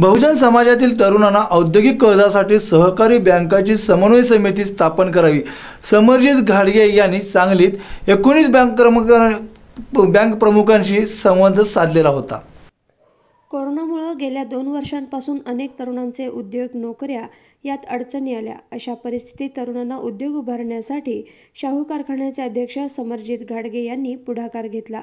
बहुजन समाजातील तरुणांना औद्योगिक कर्जासाठी सहकारी बँकाची समन्वय समिती स्थापन करावी समरजित घाडगे यांनी सांगलीत एकोणीस बँक क्रमांक बँक प्रमुखांशी संवाद साधलेला होता कोरोनामुळं गेल्या दोन वर्षांपासून अनेक तरुणांचे उद्योग नोकऱ्या यात अडचणी आल्या अशा परिस्थितीत तरुणांना उद्योग उभारण्यासाठी शाहू कारखान्याचे अध्यक्ष समरजित घाडगे यांनी पुढाकार घेतला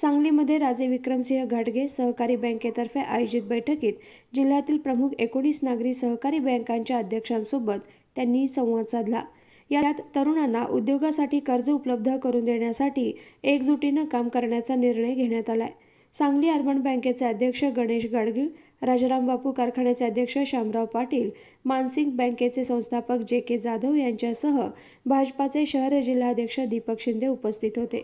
सांगलीमध्ये राजे विक्रमसिंह घाटगे सहकारी बँकेतर्फे आयोजित बैठकीत जिल्ह्यातील प्रमुख एकोणीस नागरी सहकारी बँकांच्या अध्यक्षांसोबत त्यांनी संवाद साधला यात तरुणांना उद्योगासाठी कर्ज उपलब्ध करून देण्यासाठी एकजुटीनं काम करण्याचा निर्णय घेण्यात आलाय सांगली अर्बन बँकेचे अध्यक्ष गणेश गाडगिळ राजाराम बापू कारखान्याचे अध्यक्ष शामराव पाटील मानसिंग बँकेचे संस्थापक जे के जाधव यांच्यासह भाजपाचे शहर जिल्हाध्यक्ष दीपक शिंदे उपस्थित होते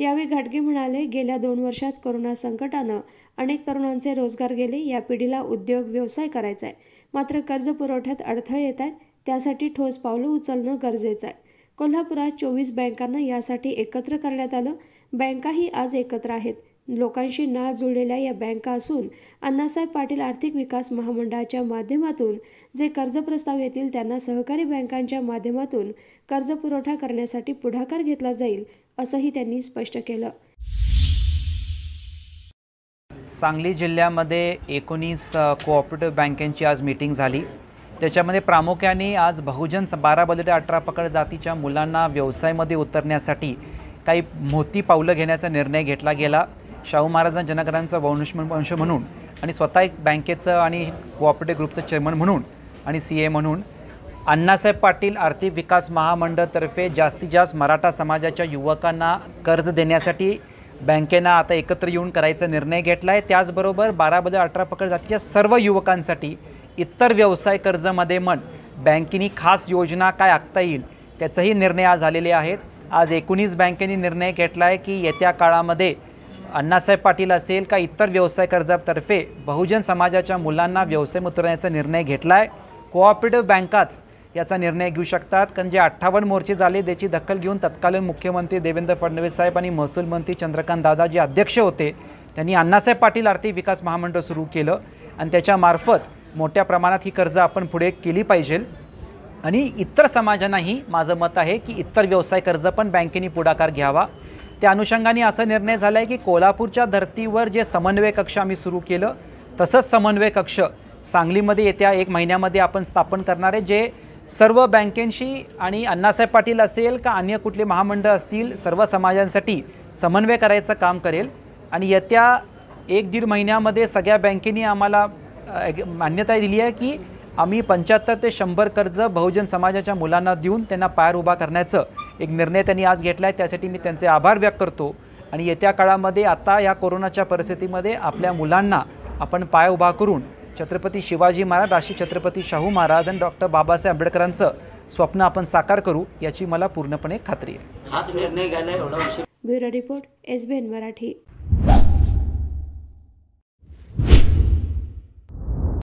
यावेळी घाटगे म्हणाले गेल्या दोन वर्षात कोरोना संकटानं अनेक तरुणांचे रोजगार गेले या पिढीला उद्योग व्यवसाय करायचा आहे मात्र कर्ज पुरवठ्यात अडथळे येत आहेत त्यासाठी ठोस पावलं उचलणं गरजेचं आहे कोल्हापुरात चोवीस बँकांना यासाठी एकत्र करण्यात आलं बँकाही आज एकत्र आहेत लोकांशी ना जुळलेल्या या बँका असून अण्णासाहेब पाटील आर्थिक विकास महामंडळाच्या माध्यमातून जे कर्ज प्रस्ताव येतील त्यांना सहकारी बँकांच्या माध्यमातून कर्ज पुरवठा करण्यासाठी पुढाकार घेतला जाईल असंही त्यांनी स्पष्ट केलं सांगली जिल्ह्यामध्ये एकोणीस कोऑपरेटिव्ह बँकेची आज मीटिंग झाली त्याच्यामध्ये प्रामुख्याने आज बहुजन बारा बदल ते अठरा पकड जातीच्या मुलांना व्यवसायामध्ये उतरण्यासाठी काही मोठी पावलं घेण्याचा निर्णय घेतला गेला शाहू महाराजां जनकरांचं वंश वंश म्हणून आणि स्वतः एक बँकेचं आणि कोऑपरेटिव्ह ग्रुपचं चेअरमन म्हणून आणि सी ए म्हणून अण्णासाहेब पाटील आर्थिक विकास महामंडळतर्फे जास्तीत जास्त मराठा समाजाच्या युवकांना कर्ज देण्यासाठी बँकेनं आता एकत्र येऊन करायचा निर्णय घेतला आहे त्याचबरोबर बारा बदल अठरा पकड जातीच्या सर्व युवकांसाठी इतर व्यवसाय कर्जामध्ये मग बँकेनी खास योजना काय आखता येईल त्याचाही निर्णय आज झालेले आहेत आज एकोणीस बँकेने निर्णय घेतला आहे की येत्या काळामध्ये अण्णासाहेब पाटील असेल का इतर व्यवसाय कर्जातर्फे बहुजन समाजाच्या मुलांना व्यवसाय उतरण्याचा निर्णय घेतला आहे कोऑपरेटिव्ह बँकाच याचा निर्णय घेऊ शकतात कारण जे अठ्ठावन्न मोर्चे झाले त्याची दखल घेऊन तत्कालीन मुख्यमंत्री देवेंद्र फडणवीस साहेब आणि महसूल मंत्री चंद्रकांत दादा जे अध्यक्ष होते त्यांनी अण्णासाहेब पाटील आर्थिक विकास महामंडळ सुरू केलं आणि त्याच्यामार्फत मोठ्या प्रमाणात ही कर्ज आपण पुढे केली पाहिजे आणि इतर समाजांनाही माझं मत आहे की इतर व्यवसाय कर्ज पण बँकेने पुढाकार घ्यावा त्या अनुषंगाने असा निर्णय झाला आहे की कोल्हापूरच्या धर्तीवर जे समन्वय कक्ष आम्ही सुरू केलं तसंच समन्वय कक्ष सांगलीमध्ये येत्या एक महिन्यामध्ये आपण स्थापन करणारे जे सर्व बँकेंशी आणि अण्णासाहेब पाटील असेल का अन्य कुठले महामंडळ असतील सर्व समाजांसाठी समन्वय करायचं काम करेल आणि येत्या एक दीड महिन्यामध्ये सगळ्या बँकेने आम्हाला मान्यता दिली आहे की आम्ही पंच्याहत्तर ते शंभर कर्ज बहुजन समाजाच्या मुलांना देऊन त्यांना पायर उभा करण्याचं एक निर्णय त्यांनी आज घेतला आहे त्यासाठी मी त्यांचे आभार व्यक्त करतो आणि येत्या काळामध्ये आता या कोरोनाच्या परिस्थितीमध्ये आपल्या मुलांना आपण पाय उभा करून छत्रपती शिवाजी महाराज राष्ट्रीय छत्रपती शाहू महाराज आणि डॉक्टर बाबासाहेब आंबेडकरांचं स्वप्न आपण साकार करू याची मला पूर्णपणे खात्री आहे हाच निर्णय घ्यायला एवढा ब्युरो रिपोर्ट एन मराठी